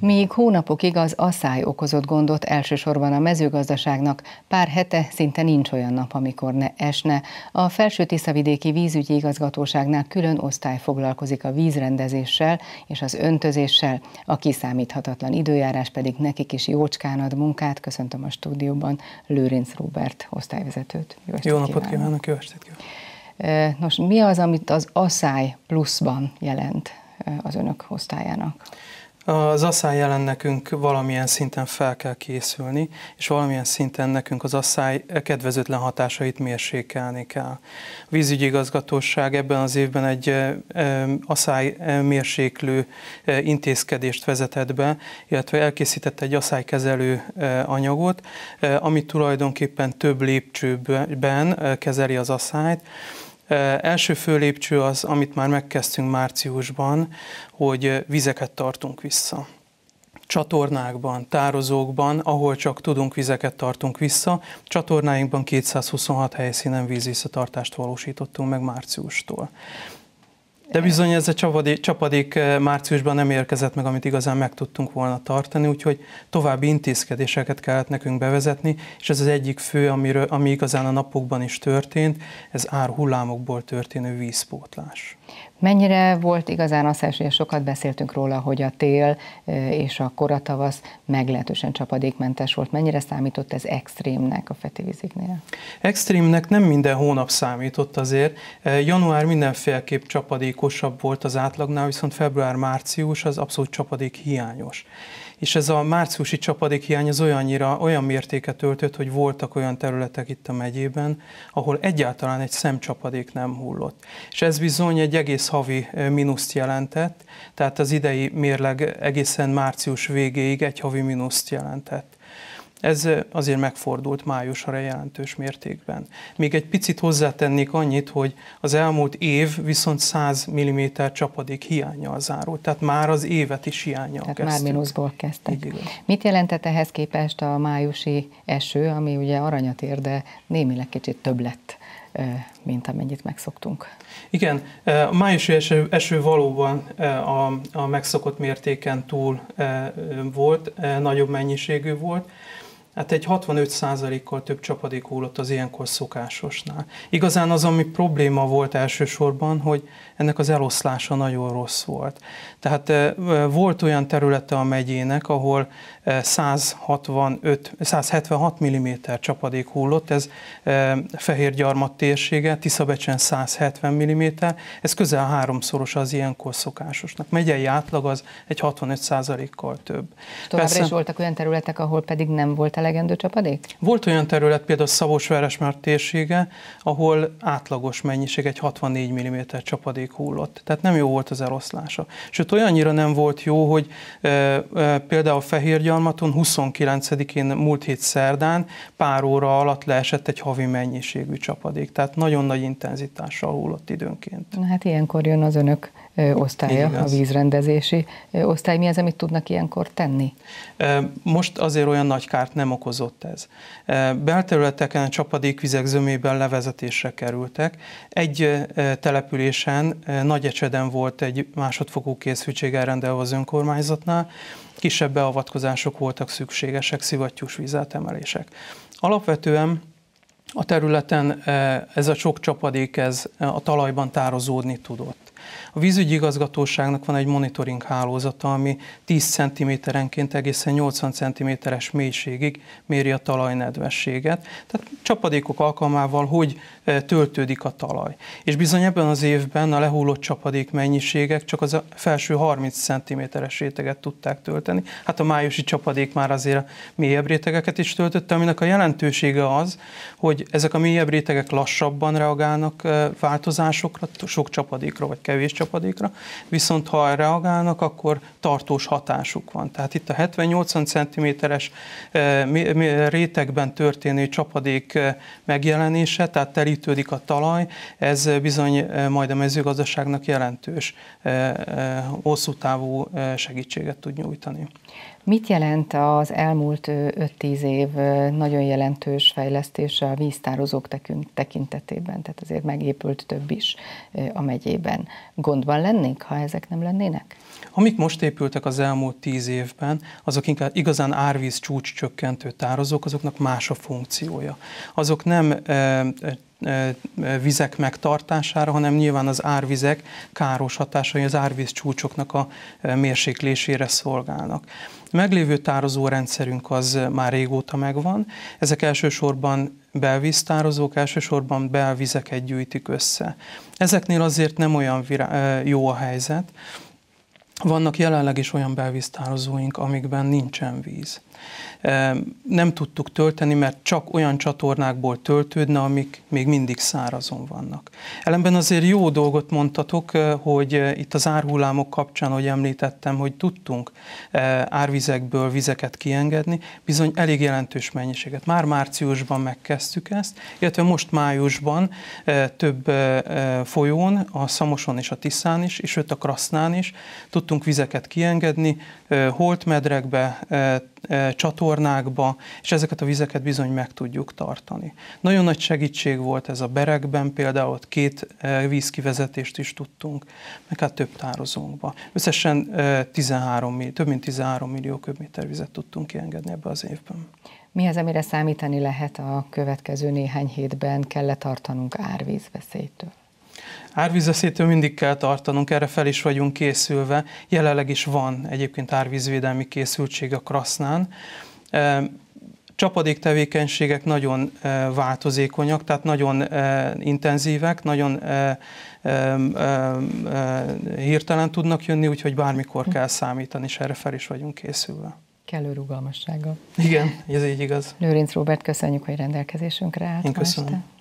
Míg hónapokig az asszály okozott gondot elsősorban a mezőgazdaságnak, pár hete szinte nincs olyan nap, amikor ne esne. A Felső Tiszavidéki Vízügyi Igazgatóságnál külön osztály foglalkozik a vízrendezéssel és az öntözéssel, a kiszámíthatatlan időjárás pedig nekik is jócskán ad munkát. Köszöntöm a stúdióban Lőrinc Róbert osztályvezetőt. Jó, estét Jó napot kívánok. kívánok, jó estét kívánok. Nos, mi az, amit az asszály pluszban jelent az önök osztályának? Az asszály jelen nekünk valamilyen szinten fel kell készülni, és valamilyen szinten nekünk az asszály kedvezőtlen hatásait mérsékelni kell. A vízügyi igazgatóság ebben az évben egy asszály mérséklő intézkedést vezetett be, illetve elkészítette egy asszálykezelő anyagot, ami tulajdonképpen több lépcsőben kezeli az asszályt. Első főlépcső az, amit már megkezdtünk márciusban, hogy vizeket tartunk vissza csatornákban, tározókban, ahol csak tudunk vizeket tartunk vissza. Csatornáinkban 226 helyszínen vízvisszatartást valósítottunk meg márciustól. De bizony ez a csapadék, csapadék eh, márciusban nem érkezett meg, amit igazán meg tudtunk volna tartani, úgyhogy további intézkedéseket kellett nekünk bevezetni, és ez az egyik fő, amiről, ami igazán a napokban is történt, ez árhullámokból történő vízpótlás. Mennyire volt igazán az, hogy sokat beszéltünk róla, hogy a tél és a koratavasz meglehetősen csapadékmentes volt. Mennyire számított ez extrémnek a fetiviziknél? Extrémnek nem minden hónap számított azért. Január mindenféleképp csapadékosabb volt az átlagnál, viszont február-március az abszolút csapadék hiányos és ez a márciusi hiány az olyannyira, olyan mértéket öltött, hogy voltak olyan területek itt a megyében, ahol egyáltalán egy szemcsapadék nem hullott. És ez bizony egy egész havi mínuszt jelentett, tehát az idei mérleg egészen március végéig egy havi mínuszt jelentett. Ez azért megfordult májusra jelentős mértékben. Még egy picit hozzátennék annyit, hogy az elmúlt év viszont 100 mm csapadék hiánya az zárult, tehát már az évet is hiánya Tehát kezdtük. már mínuszból kezdtek. igen. Mit jelentett ehhez képest a májusi eső, ami ugye aranyat ér, de némileg kicsit több lett mint amennyit megszoktunk. Igen, a májusi eső, eső valóban a, a megszokott mértéken túl volt, nagyobb mennyiségű volt. Hát egy 65%-kal több csapadék hullott az ilyenkor szokásosnál. Igazán az, ami probléma volt elsősorban, hogy ennek az eloszlása nagyon rossz volt. Tehát eh, volt olyan területe a megyének, ahol 165, 176 mm csapadék hullott, ez eh, fehér gyarmat térsége, Tiszabecsen 170 mm, ez közel háromszoros az ilyenkor szokásosnak. Megyei átlag az egy 65%-kal több. Továbbra Persze, is voltak olyan területek, ahol pedig nem volt el elegendő csapadék? Volt olyan terület, például Szabolcs-Veresmár térsége, ahol átlagos mennyiség egy 64 mm csapadék hullott. Tehát nem jó volt az eloszlása. Sőt, olyannyira nem volt jó, hogy e, e, például Fehérgyalmaton 29-én múlt hét szerdán pár óra alatt leesett egy havi mennyiségű csapadék. Tehát nagyon nagy intenzitással hullott időnként. Na hát ilyenkor jön az önök osztálya, a vízrendezési osztály. Mi az, amit tudnak ilyenkor tenni? Most azért olyan nagy kárt nem okozott ez. Belterületeken a csapadékvizek zömében levezetésre kerültek. Egy településen Nagyecseden volt egy másodfokú készültség elrendelve az önkormányzatnál, kisebb beavatkozások voltak szükségesek, szivattyús vízátemelések. Alapvetően a területen ez a sok csapadék ez a talajban tározódni tudott. A vízügyi igazgatóságnak van egy monitoring hálózata, ami 10 cm-enként egészen 80 cm-es mélységig méri a talajnedvességet. Tehát csapadékok alkalmával hogy e, töltődik a talaj. És bizony ebben az évben a lehullott csapadék mennyiségek csak az a felső 30 cm-es réteget tudták tölteni. Hát a májusi csapadék már azért a mélyebb rétegeket is töltötte, aminek a jelentősége az, hogy ezek a mélyebb rétegek lassabban reagálnak e, változásokra, sok csapadékra vagy kevés kevés csapadékra, viszont ha reagálnak, akkor tartós hatásuk van. Tehát itt a 70-80 cm-es eh, rétegben történő csapadék eh, megjelenése, tehát terítődik a talaj, ez eh, bizony majd a mezőgazdaságnak jelentős hosszú távú segítséget tud nyújtani. Mit jelent az elmúlt 5-10 év nagyon jelentős fejlesztése a víztározók tekintetében? Tehát azért megépült több is a megyében. Gondban lennénk, ha ezek nem lennének? Amik most épültek az elmúlt tíz évben, azok inkább igazán árvíz csúcs csökkentő tározók, azoknak más a funkciója. Azok nem e, e, e vizek megtartására, hanem nyilván az árvizek káros hatásai az árvíz csúcsoknak a e, mérséklésére szolgálnak. A meglévő tározórendszerünk az már régóta megvan. Ezek elsősorban belvíztározók, elsősorban belvizeket gyűjtik össze. Ezeknél azért nem olyan jó a helyzet, vannak jelenleg is olyan belvíztározóink, amikben nincsen víz nem tudtuk tölteni, mert csak olyan csatornákból töltődne, amik még mindig szárazon vannak. Ellenben azért jó dolgot mondtatok, hogy itt az árhullámok kapcsán, hogy említettem, hogy tudtunk árvizekből vizeket kiengedni, bizony elég jelentős mennyiséget. Már márciusban megkezdtük ezt, illetve most májusban több folyón, a Szamoson és a Tiszán is, és ott a Krasznán is tudtunk vizeket kiengedni, holtmedrekbe, csatornákba, és ezeket a vizeket bizony meg tudjuk tartani. Nagyon nagy segítség volt ez a berekben, például ott két vízkivezetést is tudtunk, meg hát több tározónkba. Összesen 13, több mint 13 millió köbméter vizet tudtunk kiengedni ebbe az évben. Mi az, amire számítani lehet a következő néhány hétben kell tartanunk árvízveszélytől? Árvízveszélytől mindig kell tartanunk, erre fel is vagyunk készülve. Jelenleg is van egyébként árvízvédelmi készültség a Krasznán. Csapadék tevékenységek nagyon változékonyak, tehát nagyon intenzívek, nagyon hirtelen tudnak jönni, úgyhogy bármikor kell számítani, és erre fel is vagyunk készülve kellő rugalmassága. Igen, ez így igaz. Lőrinc Robert, köszönjük, hogy rendelkezésünkre állt. Én köszönöm. Este.